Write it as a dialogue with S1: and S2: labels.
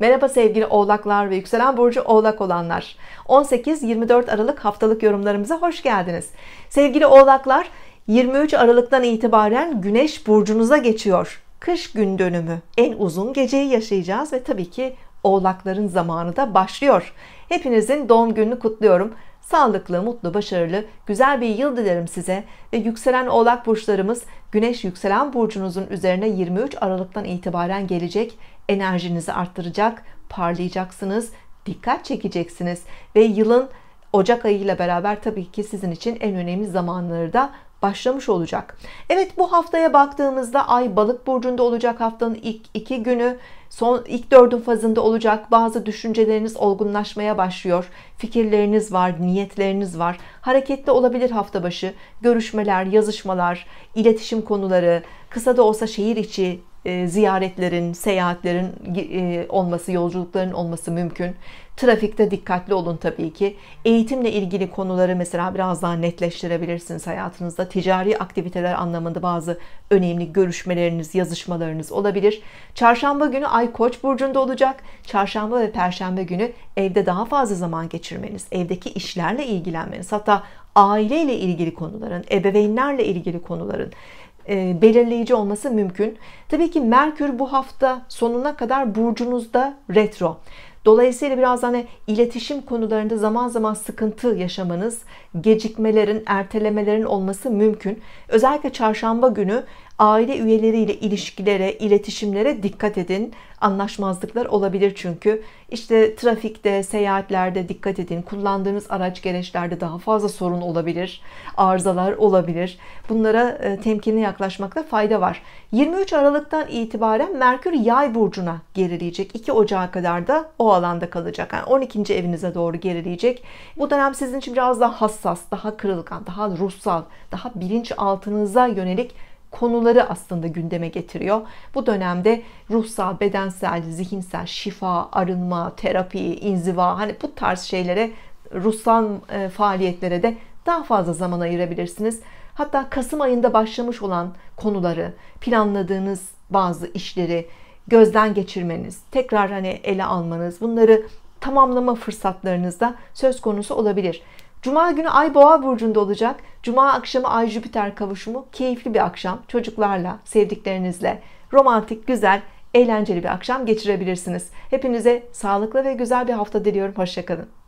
S1: Merhaba sevgili oğlaklar ve yükselen burcu oğlak olanlar 18-24 Aralık haftalık yorumlarımıza hoş geldiniz sevgili oğlaklar 23 Aralık'tan itibaren Güneş burcunuza geçiyor kış gün dönümü en uzun geceyi yaşayacağız ve tabii ki oğlakların zamanı da başlıyor hepinizin doğum gününü kutluyorum Sağlıklı, mutlu, başarılı, güzel bir yıl dilerim size ve yükselen oğlak burçlarımız güneş yükselen burcunuzun üzerine 23 Aralık'tan itibaren gelecek. Enerjinizi arttıracak, parlayacaksınız, dikkat çekeceksiniz ve yılın Ocak ayı ile beraber tabii ki sizin için en önemli zamanları da başlamış olacak. Evet bu haftaya baktığımızda ay balık burcunda olacak haftanın ilk iki günü son ilk dördün fazında olacak bazı düşünceleriniz olgunlaşmaya başlıyor fikirleriniz var niyetleriniz var hareketli olabilir hafta başı görüşmeler yazışmalar iletişim konuları kısa da olsa şehir içi e, ziyaretlerin, seyahatlerin e, olması, yolculukların olması mümkün. Trafikte dikkatli olun tabii ki. Eğitimle ilgili konuları mesela biraz daha netleştirebilirsiniz hayatınızda. Ticari aktiviteler anlamında bazı önemli görüşmeleriniz, yazışmalarınız olabilir. Çarşamba günü Ay Koç burcunda olacak. Çarşamba ve perşembe günü evde daha fazla zaman geçirmeniz, evdeki işlerle ilgilenmeniz, hatta aileyle ilgili konuların, ebeveynlerle ilgili konuların e, belirleyici olması mümkün. Tabii ki Merkür bu hafta sonuna kadar burcunuzda retro. Dolayısıyla biraz hani iletişim konularında zaman zaman sıkıntı yaşamanız, gecikmelerin, ertelemelerin olması mümkün. Özellikle çarşamba günü aile üyeleriyle ilişkilere, iletişimlere dikkat edin. Anlaşmazlıklar olabilir çünkü. işte trafikte, seyahatlerde dikkat edin. Kullandığınız araç gereçlerde daha fazla sorun olabilir. Arızalar olabilir. Bunlara e, temkinli yaklaşmakta fayda var. 23 Aralık'tan itibaren Merkür Yay burcuna gerileyecek. 2 Ocak'a kadar da o alanda kalacak. Yani 12. evinize doğru gerileyecek. Bu dönem sizin için biraz daha hassas, daha kırılgan, daha ruhsal, daha bilinç altınıza yönelik konuları aslında gündeme getiriyor. Bu dönemde ruhsal, bedensel, zihinsel şifa, arınma, terapi, inziva hani bu tarz şeylere ruhsal e, faaliyetlere de daha fazla zaman ayırabilirsiniz. Hatta Kasım ayında başlamış olan konuları, planladığınız bazı işleri, gözden geçirmeniz, tekrar hani ele almanız, bunları tamamlama fırsatlarınızda söz konusu olabilir. Cuma günü Ay Boğa burcunda olacak. Cuma akşamı Ay Jüpiter kavuşumu keyifli bir akşam. Çocuklarla, sevdiklerinizle romantik, güzel, eğlenceli bir akşam geçirebilirsiniz. Hepinize sağlıklı ve güzel bir hafta diliyorum. Hoşçakalın.